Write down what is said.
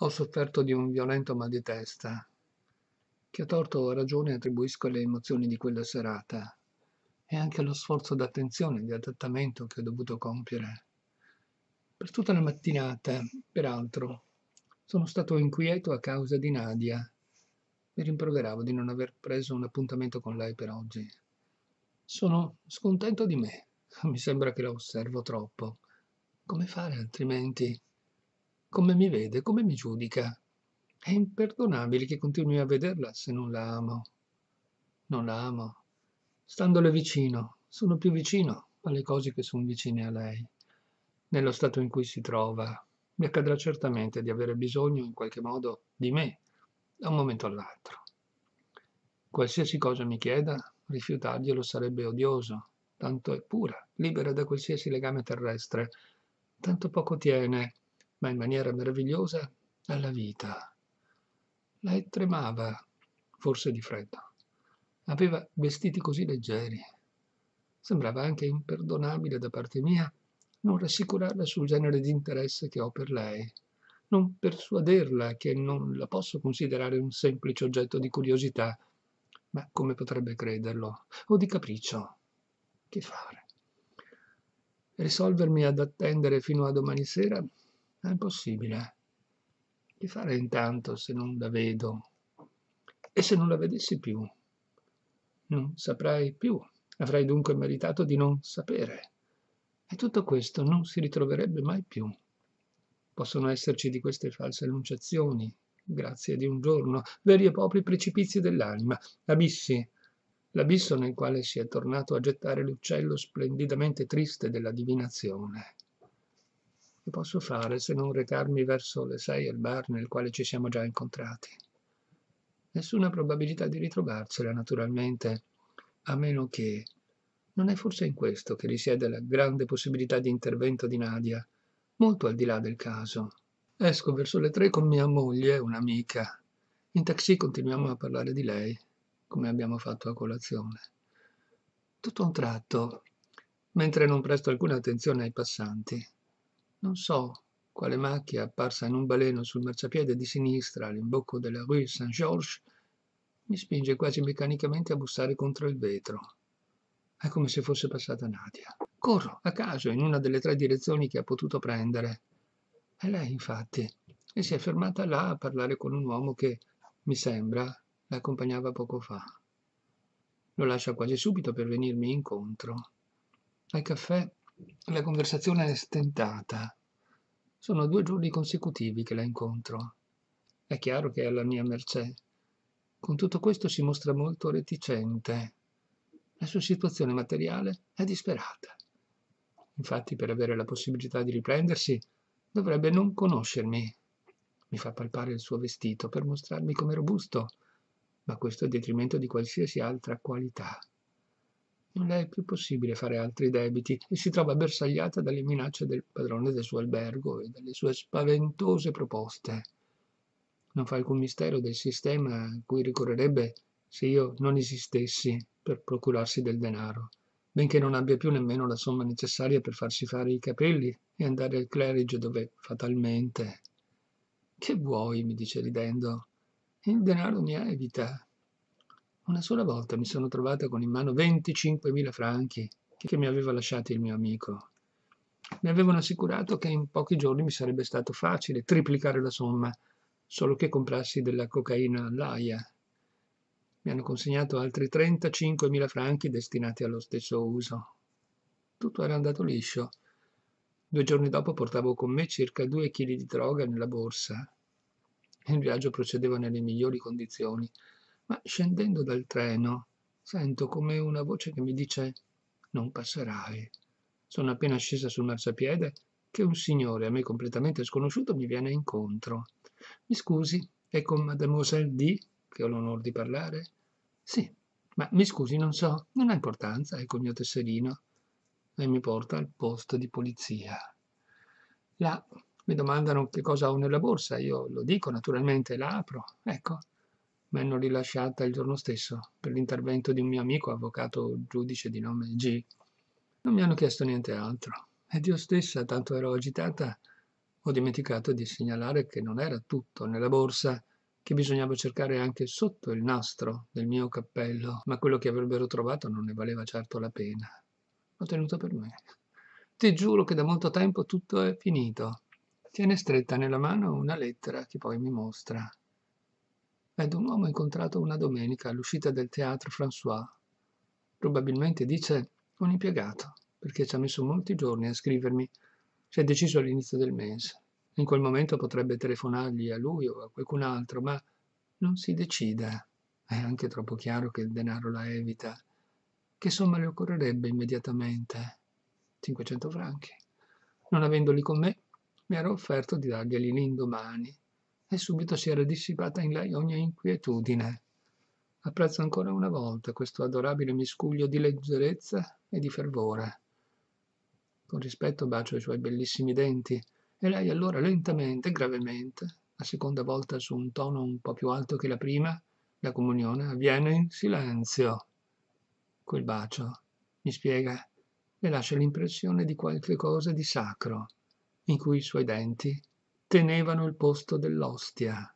Ho sofferto di un violento mal di testa, che a torto o a ragione attribuisco alle emozioni di quella serata e anche allo sforzo d'attenzione e di adattamento che ho dovuto compiere. Per tutta la mattinata, peraltro, sono stato inquieto a causa di Nadia. Mi rimproveravo di non aver preso un appuntamento con lei per oggi. Sono scontento di me. Mi sembra che la osservo troppo. Come fare altrimenti? come mi vede, come mi giudica. È imperdonabile che continui a vederla se non la amo. Non la amo. Standole vicino, sono più vicino alle cose che sono vicine a lei. Nello stato in cui si trova, mi accadrà certamente di avere bisogno in qualche modo di me, da un momento all'altro. Qualsiasi cosa mi chieda, rifiutarglielo sarebbe odioso, tanto è pura, libera da qualsiasi legame terrestre, tanto poco tiene ma in maniera meravigliosa, alla vita. Lei tremava, forse di freddo. Aveva vestiti così leggeri. Sembrava anche imperdonabile da parte mia non rassicurarla sul genere di interesse che ho per lei, non persuaderla che non la posso considerare un semplice oggetto di curiosità, ma come potrebbe crederlo, o di capriccio. Che fare? Risolvermi ad attendere fino a domani sera non è possibile. Che fare intanto se non la vedo? E se non la vedessi più? Non saprai più. Avrai dunque meritato di non sapere. E tutto questo non si ritroverebbe mai più. Possono esserci di queste false annunciazioni, grazie di un giorno, veri e propri precipizi dell'anima, abissi, l'abisso nel quale si è tornato a gettare l'uccello splendidamente triste della divinazione. Che posso fare se non recarmi verso le sei al bar nel quale ci siamo già incontrati? Nessuna probabilità di ritrovarsela, naturalmente, a meno che... Non è forse in questo che risiede la grande possibilità di intervento di Nadia, molto al di là del caso. Esco verso le tre con mia moglie, un'amica. In taxi continuiamo a parlare di lei, come abbiamo fatto a colazione. Tutto a un tratto, mentre non presto alcuna attenzione ai passanti, non so quale macchia apparsa in un baleno sul marciapiede di sinistra all'imbocco della rue Saint-Georges mi spinge quasi meccanicamente a bussare contro il vetro. È come se fosse passata Nadia. Corro a caso in una delle tre direzioni che ha potuto prendere. È lei, infatti, e si è fermata là a parlare con un uomo che, mi sembra, l'accompagnava poco fa. Lo lascia quasi subito per venirmi incontro. Al caffè la conversazione è stentata. Sono due giorni consecutivi che la incontro. È chiaro che è alla mia mercé. Con tutto questo si mostra molto reticente. La sua situazione materiale è disperata. Infatti, per avere la possibilità di riprendersi, dovrebbe non conoscermi. Mi fa palpare il suo vestito per mostrarmi come robusto, ma questo a detrimento di qualsiasi altra qualità non è più possibile fare altri debiti e si trova bersagliata dalle minacce del padrone del suo albergo e dalle sue spaventose proposte. Non fa alcun mistero del sistema a cui ricorrerebbe se io non esistessi per procurarsi del denaro, benché non abbia più nemmeno la somma necessaria per farsi fare i capelli e andare al Claridge dove fatalmente. Che vuoi? mi dice ridendo. Il denaro mi evita una sola volta mi sono trovata con in mano 25.000 franchi che mi aveva lasciati il mio amico. Mi avevano assicurato che in pochi giorni mi sarebbe stato facile triplicare la somma, solo che comprassi della cocaina all'aia. Mi hanno consegnato altri 35.000 franchi destinati allo stesso uso. Tutto era andato liscio. Due giorni dopo portavo con me circa due chili di droga nella borsa. Il viaggio procedeva nelle migliori condizioni ma scendendo dal treno sento come una voce che mi dice non passerai. Sono appena scesa sul marciapiede che un signore a me completamente sconosciuto mi viene incontro. Mi scusi, è con Mademoiselle D che ho l'onore di parlare? Sì, ma mi scusi, non so, non ha importanza, è col mio tesserino. E mi porta al posto di polizia. Là mi domandano che cosa ho nella borsa, io lo dico naturalmente, l'apro, apro, ecco, vennero rilasciata il giorno stesso per l'intervento di un mio amico avvocato giudice di nome G. Non mi hanno chiesto niente altro ed io stessa, tanto ero agitata, ho dimenticato di segnalare che non era tutto nella borsa, che bisognava cercare anche sotto il nastro del mio cappello, ma quello che avrebbero trovato non ne valeva certo la pena. L'ho tenuto per me. Ti giuro che da molto tempo tutto è finito. Tiene stretta nella mano una lettera che poi mi mostra è un uomo incontrato una domenica all'uscita del teatro François. Probabilmente dice un impiegato, perché ci ha messo molti giorni a scrivermi. Si è deciso all'inizio del mese. In quel momento potrebbe telefonargli a lui o a qualcun altro, ma non si decide. È anche troppo chiaro che il denaro la evita. Che somma le occorrerebbe immediatamente? 500 franchi. Non avendoli con me, mi ero offerto di darglieli l'indomani e subito si era dissipata in lei ogni inquietudine. Apprezzo ancora una volta questo adorabile miscuglio di leggerezza e di fervore. Con rispetto bacio i suoi bellissimi denti e lei allora lentamente gravemente, la seconda volta su un tono un po' più alto che la prima, la comunione avviene in silenzio. Quel bacio, mi spiega, le lascia l'impressione di qualche cosa di sacro, in cui i suoi denti tenevano il posto dell'ostia.